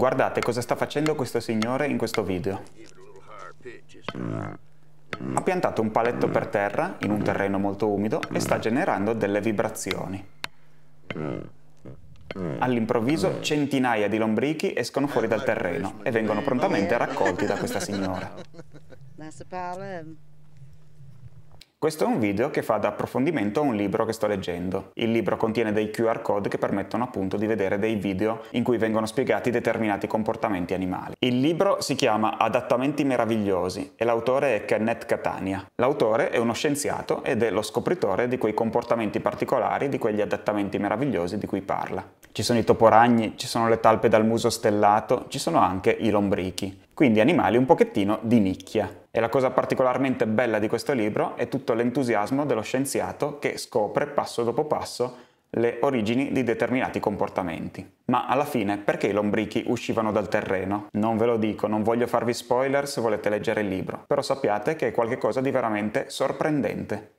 Guardate cosa sta facendo questo signore in questo video. Mm. Ha piantato un paletto per terra, in un terreno molto umido, e sta generando delle vibrazioni. All'improvviso centinaia di lombrichi escono fuori dal terreno e vengono prontamente raccolti da questa signora. Questo è un video che fa da approfondimento a un libro che sto leggendo. Il libro contiene dei QR code che permettono appunto di vedere dei video in cui vengono spiegati determinati comportamenti animali. Il libro si chiama Adattamenti meravigliosi e l'autore è Kenneth Catania. L'autore è uno scienziato ed è lo scopritore di quei comportamenti particolari, di quegli adattamenti meravigliosi di cui parla. Ci sono i toporagni, ci sono le talpe dal muso stellato, ci sono anche i lombrichi quindi animali un pochettino di nicchia. E la cosa particolarmente bella di questo libro è tutto l'entusiasmo dello scienziato che scopre passo dopo passo le origini di determinati comportamenti. Ma alla fine, perché i lombrichi uscivano dal terreno? Non ve lo dico, non voglio farvi spoiler se volete leggere il libro, però sappiate che è qualcosa di veramente sorprendente.